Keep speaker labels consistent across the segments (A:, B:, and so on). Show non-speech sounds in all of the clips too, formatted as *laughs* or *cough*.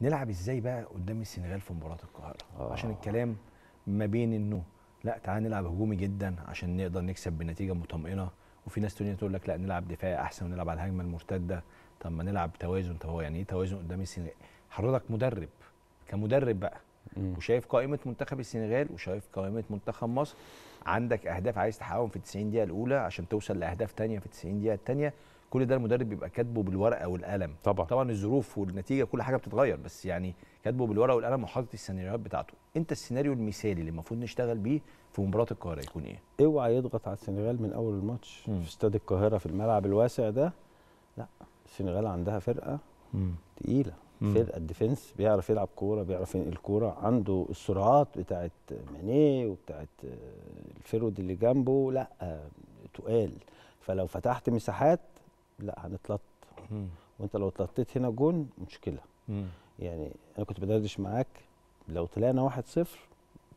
A: نلعب ازاي بقى قدام السنغال في مباراه القاهره آه. عشان الكلام ما بين انه لا تعال نلعب هجومي جدا عشان نقدر نكسب بنتيجه مطمئنه وفي ناس تانية تقول لك لا نلعب دفاعي احسن ونلعب على الهجمه المرتده طب ما نلعب توازن طب هو يعني ايه توازن قدام السنغال حضرتك مدرب كمدرب بقى مم. وشايف قائمه منتخب السنغال وشايف قائمه منتخب مصر عندك اهداف عايز تحققهم في 90 دقيقه الاولى عشان توصل لاهداف ثانيه في 90 دقيقه الثانيه كل ده المدرب بيبقى كاتبه بالورقه والقلم طبعا طبعا الظروف والنتيجه كل حاجه بتتغير بس يعني كاتبه بالورقه والقلم وحاطط السيناريوهات بتاعته انت السيناريو المثالي اللي المفروض
B: نشتغل بيه في مباراه القاهره يكون ايه اوعى يضغط على السنغال من اول الماتش في استاد القاهره في الملعب الواسع ده لا السنغال عندها فرقه مم. تقيله فرقه الديفنس بيعرف يلعب كوره بيعرف ينقل كوره عنده السرعات بتاعت مانيه وبتاعت آه، الفيرود اللي جنبه لا آه، تقال فلو فتحت مساحات لا هنتلط وانت لو اتلطيت هنا جون مشكله مم. يعني انا كنت بدردش معاك لو طلعنا واحد صفر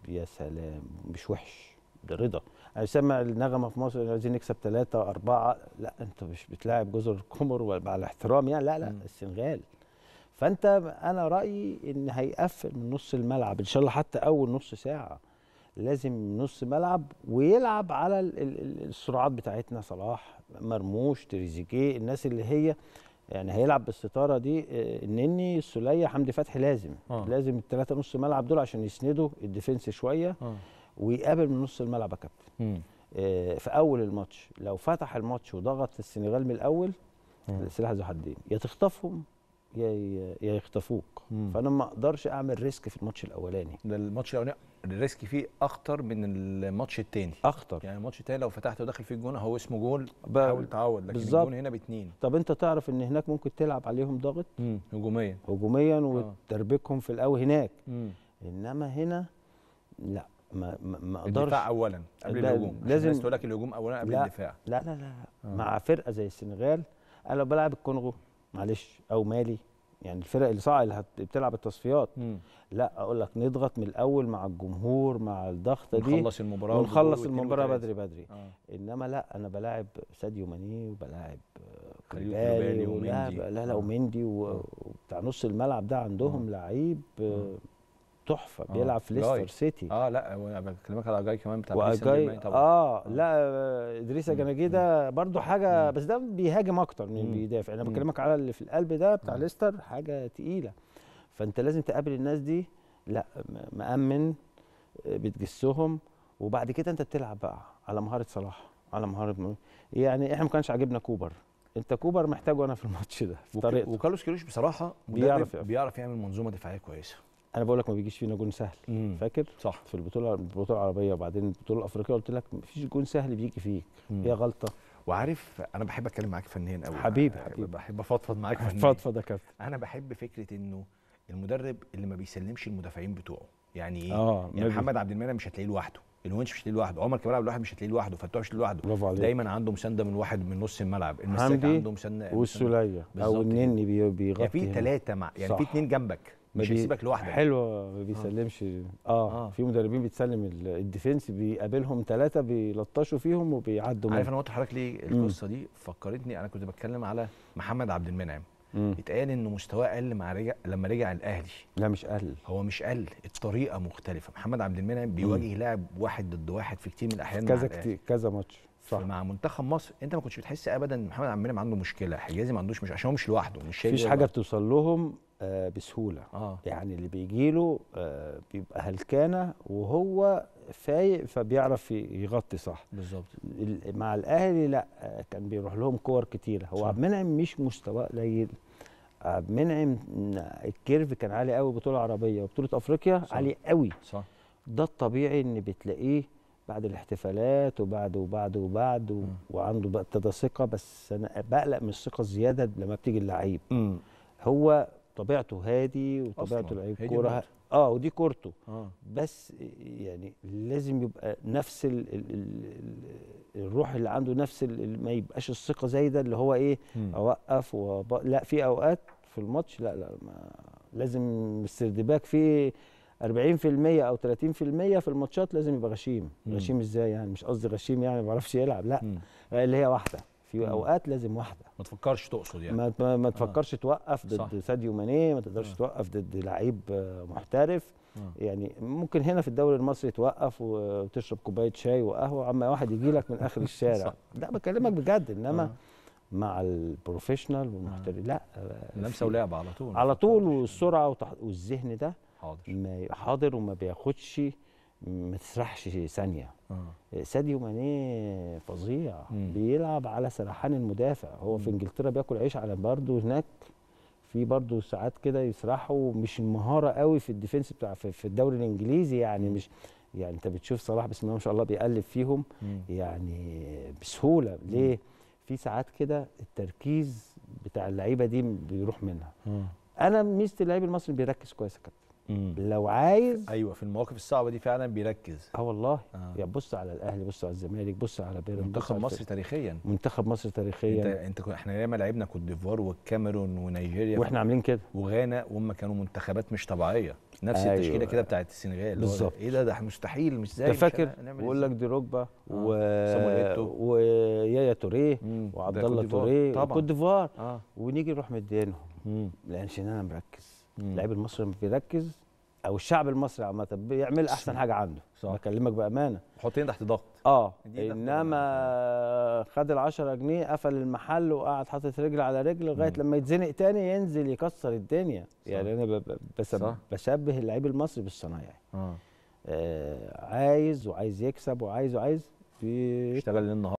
B: يا سلام مش وحش ده رضا انا سامع النغمه في مصر عايزين نكسب ثلاثة أربعة لا أنت مش بتلاعب جزر القمر مع الاحترام يعني لا لا مم. السنغال فأنت أنا رأيي إن هيقفل من نص الملعب إن شاء الله حتى أول نص ساعة لازم نص ملعب ويلعب على السرعات بتاعتنا صلاح مرموش تريزيجيه الناس اللي هي يعني هيلعب بالستاره دي النني آه، السوليه حمدي فتحي لازم آه. لازم الثلاثه نص ملعب دول عشان يسندوا الديفنس شويه آه. ويقابل من نص الملعب يا كابتن آه، في اول الماتش لو فتح الماتش وضغط السنغال من الاول السلاح سلاح ذو حدين يا تخطفهم يا يا يخطفوك فانا ما اقدرش اعمل ريسك في الماتش الاولاني ده الماتش الاولاني الريسك فيه
A: اخطر من الماتش الثاني اخطر يعني الماتش الثاني لو فتحته ودخل فيه الجون هو اسمه جول حاول تعوض لكن الجون هنا باتنين
B: طب انت تعرف ان هناك ممكن تلعب عليهم ضغط هجوميا هجوميا آه. وتربكهم في الاول هناك مم. انما هنا لا ما ما اقدرش الدفاع اولا قبل الهجوم لازم الناس تقول
A: لك الهجوم اولا قبل لا الدفاع لا لا لا, لا.
B: آه. مع فرقه زي السنغال انا لو بلعب الكونغو معلش او مالي يعني الفرق اللي صعب اللي بتلعب التصفيات مم. لا اقول لك نضغط من الاول مع الجمهور مع الضغطه دي ونخلص المباراه ونخلص المباراه بدري بدري آه. انما لا انا بلاعب ساديو ماني وبلاعب كليبالي ومندي لا لا آه. ومندي آه. وبتاع نص الملعب ده عندهم آه. لعيب آه. آه، تحفه آه. بيلعب في ليستر سيتي اه لا انا
A: بكلمك على اجاي كمان بتاع واجاي طبعا آه،,
B: اه لا ادريس جناجي ده برده حاجه مم. بس ده بيهاجم اكتر من بيدافع انا بكلمك على اللي في القلب ده بتاع ليستر حاجه تقيله فانت لازم تقابل الناس دي لا مامن آه، بتجسهم وبعد كده انت بتلعب بقى على مهاره صلاح على مهاره يعني احنا ما كانش عاجبنا كوبر انت كوبر محتاجه انا في الماتش ده في طريقته وكارلوس كيروش بصراحه بيعرف بيعرف يعمل منظومه دفاعيه كويسه انا بقول لك ما بيجيش فينا جون سهل مم. فاكر صح في البطوله البطوله العربيه وبعدين البطوله الافريقيه قلت لك ما فيش جون سهل بيجي فيك مم. هي غلطه وعارف انا بحب اتكلم معاك فنيا قوي حبيبي حبيبي بحب افضفض معاك *laughs* فنيا فضفض يا كابتن
A: انا بحب فكره انه المدرب اللي ما بيسلمش المدافعين بتوعه يعني ايه آه يعني محمد عبد المنعم مش هتلاقيه لوحده الونش مش هتلاقيه لوحده عمر كمال عبد الواحد مش هتلاقيه لوحده فتوح مش لوحده دايما عنده مسانده من واحد من نص الملعب المساك عنده مسنده والسوليه او
B: النني بيغطي يعني في ثلاثه مع يعني في اثنين جنبك مش هيسيبك لوحدك حلو آه. ما بيسلمش آه. آه. آه. في مدربين بيتسلم الديفنس بيقابلهم ثلاثه بيلطشوا فيهم وبيعدوا عارف انا قلت لحضرتك ليه القصه
A: دي فكرتني انا كنت بتكلم على محمد عبد المنعم اتقال انه مستواه قل مع رجع لما رجع الاهلي لا مش قل هو مش قل الطريقه مختلفه محمد عبد المنعم بيواجه لاعب واحد ضد واحد في كتير من الاحيان كذا كتير كذا ماتش صح مع منتخب مصر انت ما كنتش بتحس ابدا ان محمد عبد المنعم عنده مشكله حجازي ما عندوش مش عشان هو مش لوحده مش شايل مفيش حاجه
B: بتوصل لهم آه، بسهوله آه. يعني اللي بيجي له آه، بيبقى هلكانه وهو فايق فبيعرف يغطي صح بالظبط مع الاهلي لا آه، كان بيروح لهم كور كتيره هو عبد المنعم مش مستواه قليل عبد المنعم الكيرف كان عالي قوي بطوله عربيه وبطوله افريقيا صح. عالي قوي صح ده الطبيعي ان بتلاقيه بعد الاحتفالات وبعد وبعد وبعد وعنده ابتدى ثقه بس انا بقلق من الثقه الزياده لما بتيجي اللعيب هو طبيعته هادي وطبيعته لعيب كوره اه ودي كورته آه. بس يعني لازم يبقى نفس الـ الـ الـ الروح اللي عنده نفس ما يبقاش الثقه زي ده اللي هو ايه م. اوقف وب... لا في اوقات في الماتش لا لا ما لازم السردباك فيه 40% او 30% في الماتشات لازم يبقى غشيم م. غشيم ازاي يعني مش قصدي غشيم يعني ما بيعرفش يلعب لا م. اللي هي واحده في اوقات لازم واحده ما تفكرش تقصد يعني ما, ما, ما آه. تفكرش آه. توقف ضد ساديو ماني ما تقدرش آه. توقف ضد لعيب محترف آه. يعني ممكن هنا في الدوري المصري توقف وتشرب كوبايه شاي وقهوه عما واحد يجي لك من اخر *laughs* الشارع لا بكلمك بجد انما آه. مع البروفيشنال والمحترف آه. لا لمسه ولعبه على طول على طول والسرعه والذهن ده حاضر حاضر وما بياخدش ما تسرحش ثانيه آه. ساديو ماني فظيع بيلعب على سرحان المدافع هو مم. في انجلترا بياكل عيش على برضه هناك في برضه ساعات كده يسرحوا مش المهاره قوي في الديفنس بتاع في الدوري الانجليزي يعني مش يعني انت بتشوف صلاح بسم الله ما شاء الله بيقلب فيهم مم. يعني بسهوله ليه في ساعات كده التركيز بتاع اللعيبه دي بيروح منها مم. انا ميزه اللعيب المصري بيركز كويس يا كابتن مم. لو عايز ايوه في المواقف الصعبه دي فعلا بيركز اه والله آه. يعني بص على الاهلي بص على الزمالك بص على بيراميدز منتخب مصر تاريخيا منتخب مصر تاريخيا انت انت
A: احنا ياما لعبنا كوت ديفوار والكاميرون ونيجيريا واحنا عاملين كده وغانا وهم كانوا منتخبات مش طبيعيه نفس أيوة. التشكيله كده بتاعت السنغال بالظبط ايه ده ده مستحيل مش زي فاكر إيه بقول لك
B: دي ركبه آه. و... ويايا توريه وعبد الله توريه وكوت ديفوار آه. ونيجي نروح مدينهم لان انا مركز اللعيب المصري لما بيركز او الشعب المصري عامه بيعمل احسن حاجه عنده صح. بكلمك بامانه حطين تحت ضغط اه انما خد ال10 جنيه قفل المحل وقعد حاطط رجل على رجل لغايه لما يتزنق تاني ينزل يكسر الدنيا صح. يعني انا بس بشبه اللعيب المصري بالصنايعي آه. آه عايز وعايز يكسب وعايز وعايز بيشتغل النهارده